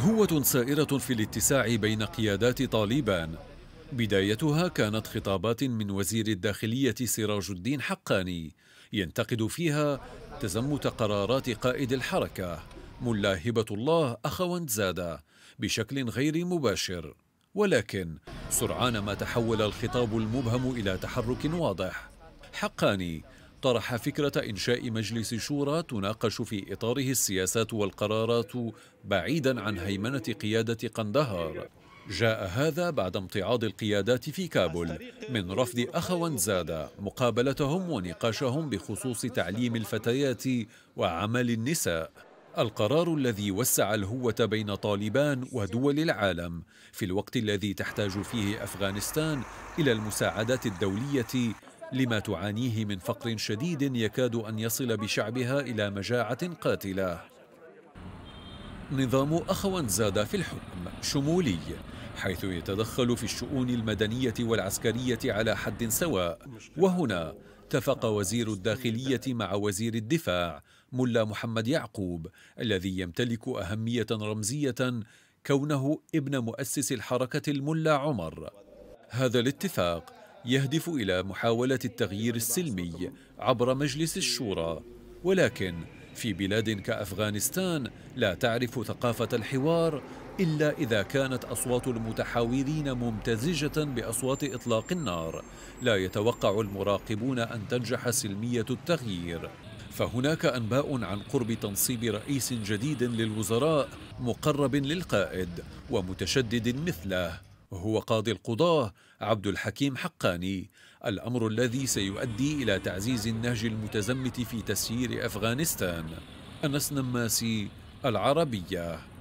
هوة سائرة في الاتساع بين قيادات طالبان بدايتها كانت خطابات من وزير الداخلية سراج الدين حقاني ينتقد فيها تزمت قرارات قائد الحركة ملا هبة الله أخوند زادة بشكل غير مباشر ولكن سرعان ما تحول الخطاب المبهم إلى تحرك واضح حقاني طرح فكرة إنشاء مجلس شورى تناقش في إطاره السياسات والقرارات بعيدا عن هيمنة قيادة قندهار جاء هذا بعد امتعاض القيادات في كابول من رفض زادة مقابلتهم ونقاشهم بخصوص تعليم الفتيات وعمل النساء القرار الذي وسع الهوة بين طالبان ودول العالم في الوقت الذي تحتاج فيه أفغانستان إلى المساعدات الدولية لما تعانيه من فقر شديد يكاد أن يصل بشعبها إلى مجاعة قاتلة نظام أخوان زاد في الحكم شمولي حيث يتدخل في الشؤون المدنية والعسكرية على حد سواء وهنا اتفق وزير الداخلية مع وزير الدفاع ملا محمد يعقوب الذي يمتلك أهمية رمزية كونه ابن مؤسس الحركة الملا عمر هذا الاتفاق يهدف إلى محاولة التغيير السلمي عبر مجلس الشورى ولكن في بلاد كأفغانستان لا تعرف ثقافة الحوار إلا إذا كانت أصوات المتحاورين ممتزجة بأصوات إطلاق النار لا يتوقع المراقبون أن تنجح سلمية التغيير فهناك أنباء عن قرب تنصيب رئيس جديد للوزراء مقرب للقائد ومتشدد مثله هو قاضي القضاة عبد الحكيم حقاني الأمر الذي سيؤدي إلى تعزيز النهج المتزمت في تسيير أفغانستان أنس نماسي العربيه